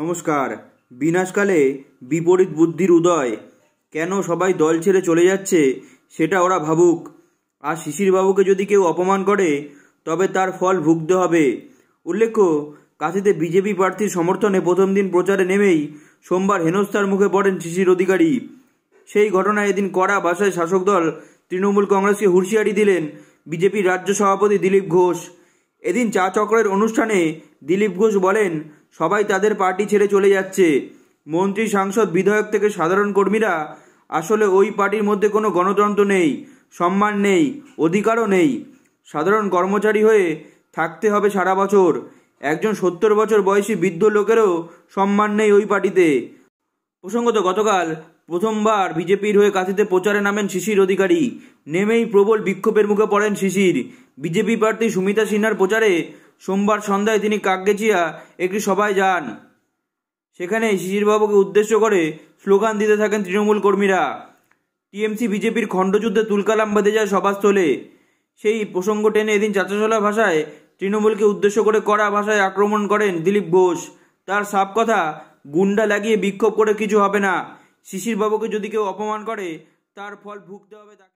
নমস্কার বিনাশকালে বিপরীত বুদ্ধির উদয় কেন সবাই দল ছেড়ে চলে যাচ্ছে সেটা ওরা ভাবুক আর শিশিরবাবুকে যদি কেউ অপমান করে তবে তার ফল ভুগতে হবে উল্লেখ্য কাশিতে বিজেপি প্রার্থীর সমর্থনে প্রথম দিন প্রচারে নেমেই সোমবার হেনস্থার মুখে পড়েন শিশির অধিকারী সেই ঘটনায় এদিন কড়া বাসায় শাসক দল তৃণমূল কংগ্রেসকে হুঁশিয়ারি দিলেন বিজেপির রাজ্য সভাপতি দিলীপ ঘোষ এদিন চা চক্রের অনুষ্ঠানে দিলীপ ঘোষ বলেন সবাই তাদের পার্টি ছেড়ে চলে যাচ্ছে মন্ত্রী সাংসদ বিধায়ক থেকে সাধারণ কর্মীরা আসলে ওই পার্টির মধ্যে কোনো গণতন্ত্র নেই সম্মান নেই অধিকারও নেই সাধারণ কর্মচারী হয়ে থাকতে হবে সারা বছর একজন সত্তর বছর বয়সী বৃদ্ধ লোকেরও সম্মান নেই ওই পার্টিতে প্রসঙ্গত গতকাল প্রথমবার বিজেপির হয়ে কাঁথিতে প্রচারে নামেন শিশির অধিকারী নেমেই প্রবল বিক্ষোভের মুখে পড়েন শিশির বিজেপি প্রার্থী সুমিতা সিনহার প্রচারে সোমবার সন্ধ্যায় তিনি কাকগেচিয়া একটি সভায় যান সেখানে শিশিরবাবুকে উদ্দেশ্য করে স্লোগান দিতে থাকেন তৃণমূল কর্মীরা টিএমসি বিজেপির খণ্ডযুদ্ধে তুলকালাম বেঁধে যায় সভাস্থলে সেই প্রসঙ্গ টেনে এদিন চাচাচলা ভাষায় তৃণমূলকে উদ্দেশ্য করে কড়া ভাষায় আক্রমণ করেন দিলীপ ঘোষ তার সাপ কথা গুন্ডা লাগিয়ে বিক্ষোভ করে কিছু হবে না শিশিরবাবুকে যদি কেউ অপমান করে তার ফল ভুগতে হবে তাকে